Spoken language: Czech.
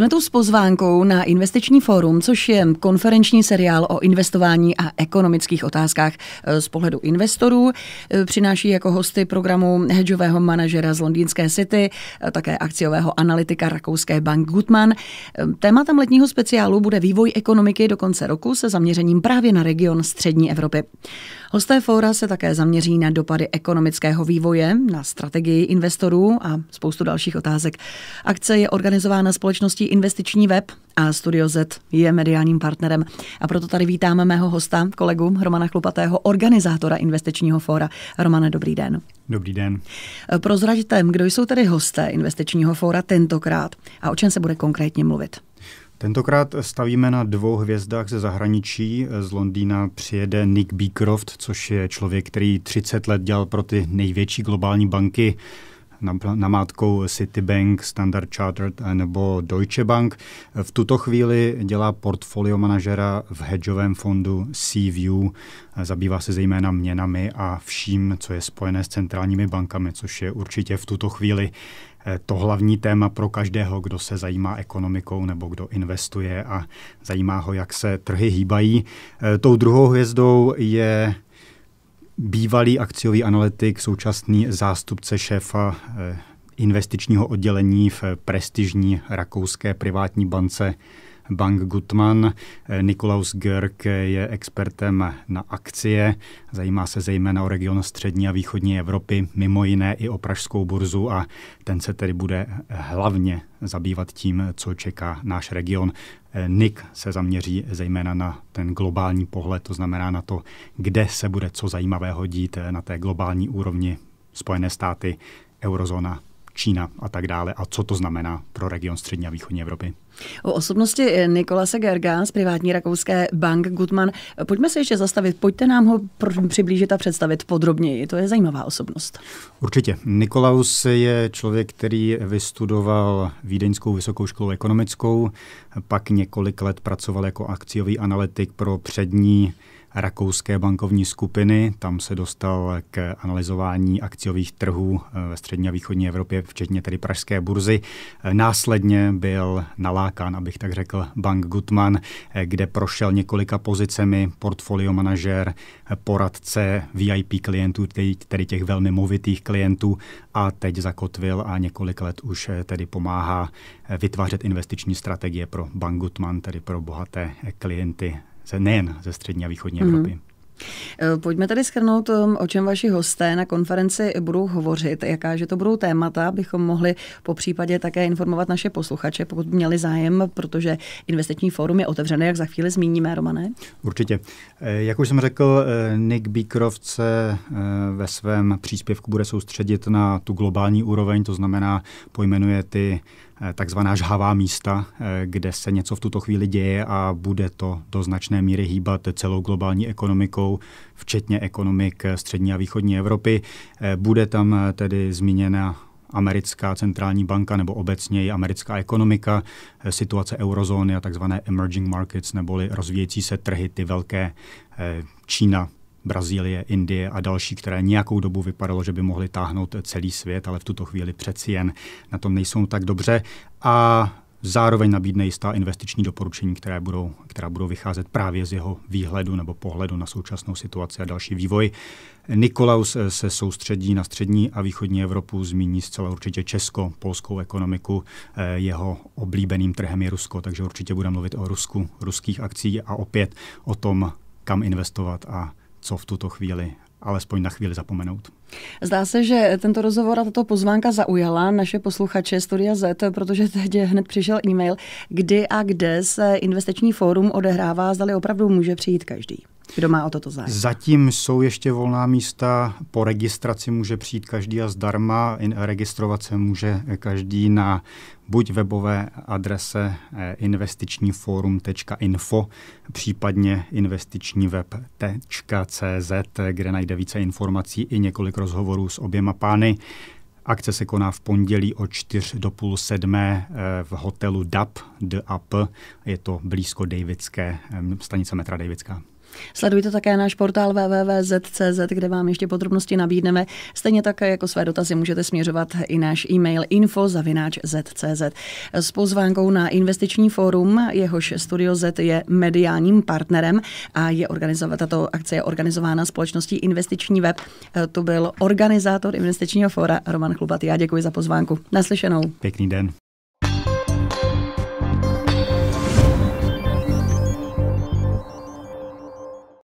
Jsme tu s pozvánkou na Investiční fórum, což je konferenční seriál o investování a ekonomických otázkách eh, z pohledu investorů. Eh, přináší jako hosty programu hedžového manažera z londýnské City, eh, také akciového analytika rakouské bank Gutmann. Tématem letního speciálu bude vývoj ekonomiky do konce roku se zaměřením právě na region střední Evropy. Hosté fóra se také zaměří na dopady ekonomického vývoje, na strategii investorů a spoustu dalších otázek. Akce je organizována společností Investiční web a Studio Z je mediálním partnerem. A proto tady vítáme mého hosta, kolegu Romana Chlupatého, organizátora Investičního fóra. Romane, dobrý den. Dobrý den. Prozraďte, kdo jsou tedy hosté Investičního fóra tentokrát a o čem se bude konkrétně mluvit? Tentokrát stavíme na dvou hvězdách ze zahraničí. Z Londýna přijede Nick Beecroft, což je člověk, který 30 let dělal pro ty největší globální banky, namátkou Citibank, Standard Chartered nebo Deutsche Bank. V tuto chvíli dělá portfolio manažera v hedžovém fondu Seaview. Zabývá se zejména měnami a vším, co je spojené s centrálními bankami, což je určitě v tuto chvíli Eh, to hlavní téma pro každého, kdo se zajímá ekonomikou nebo kdo investuje a zajímá ho, jak se trhy hýbají. Eh, tou druhou hvězdou je bývalý akciový analytik, současný zástupce šéfa eh, investičního oddělení v prestižní rakouské privátní bance Bank Gutmann, Nikolaus Görk je expertem na akcie, zajímá se zejména o region střední a východní Evropy, mimo jiné i o pražskou burzu a ten se tedy bude hlavně zabývat tím, co čeká náš region. Nik se zaměří zejména na ten globální pohled, to znamená na to, kde se bude co zajímavého dít na té globální úrovni Spojené státy, eurozóna, Čína a tak dále a co to znamená pro region střední a východní Evropy. O osobnosti eh, Nikolase Gerga z privátní rakouské bank Gutmann. Pojďme se ještě zastavit, pojďte nám ho přiblížit a představit podrobněji. To je zajímavá osobnost. Určitě. Nikolaus je člověk, který vystudoval Vídeňskou vysokou školu ekonomickou, pak několik let pracoval jako akciový analytik pro přední rakouské bankovní skupiny. Tam se dostal k analyzování akciových trhů eh, ve střední a východní Evropě, včetně tedy pražské burzy. Eh, následně byl nalákán, abych tak řekl, bank Gutman, eh, kde prošel několika pozicemi portfolio manažer, poradce VIP klientů, tedy těch velmi movitých klientů a teď zakotvil a několik let už tedy pomáhá vytvářet investiční strategie pro Bank Gutman, tedy pro bohaté klienty ze, nejen ze střední a východní mhm. Evropy. Eh, pojďme tady schrnout, um, o čem vaši hosté na konferenci budou hovořit, jaká že to budou témata, abychom mohli po případě také informovat naše posluchače, pokud by měli zájem, protože investiční fórum je otevřené, jak za chvíli zmíníme, Romane. Určitě. Eh, jak už jsem řekl, eh, Nick Beecroft se ve svém příspěvku bude soustředit na tu globální úroveň, to znamená pojmenuje ty Eh, takzvaná žhavá místa, eh, kde se něco v tuto chvíli děje a bude to do značné míry hýbat celou globální ekonomikou, včetně ekonomik střední a východní Evropy. Eh, bude tam tedy zmíněna americká centrální banka nebo obecně americká ekonomika, situace eurozóny a takzvané emerging markets neboli rozvíjející se trhy, ty velké Čína, Brazílie, Indie a další, které nějakou dobu vypadalo, že by mohly táhnout celý svět, ale v tuto chvíli přeci jen na tom nejsou tak dobře. A zároveň nabídne jistá investiční doporučení, které budou, která budou vycházet právě z jeho výhledu nebo pohledu na současnou situaci a další vývoj. Nikolaus se soustředí na střední a východní Evropu, zmíní zcela určitě Česko, polskou ekonomiku. Eh, jeho oblíbeným trhem je Rusko, takže určitě bude mluvit o Rusku, ruských akcích a opět o tom, kam investovat a co v tuto chvíli alespoň na chvíli zapomenout. Zdá se, že tento rozhovor a tato pozvánka zaujala naše posluchače Studia Z, protože teď hned přišel e-mail, kdy a kde se investiční fórum odehrává, zdali opravdu může přijít každý. Kdo má o toto zájem? Zatím jsou ještě volná místa. Po registraci může přijít každý a zdarma. Registrovat se může každý na buď webové adrese eh, investičníforum.info, případně investičníweb.cz, kde najde více informací i několik rozhovorů s oběma pány. Akce se koná v pondělí o 4 do půl sedmé eh, v hotelu DAP, DAP. Je to blízko Davidské, eh, stanice metra Davidská. Sledujte také náš portál www.z.cz, kde vám ještě podrobnosti nabídneme. Stejně tak jako své dotazy můžete směřovat i náš e-mail info.z.cz. S pozvánkou na investiční fórum, jehož Studio Z je mediálním partnerem a je organizovat, tato akce je organizována společností Investiční web. E, to byl organizátor investičního fóra Roman Chlubat. Já děkuji za pozvánku. Naslyšenou. Pěkný den.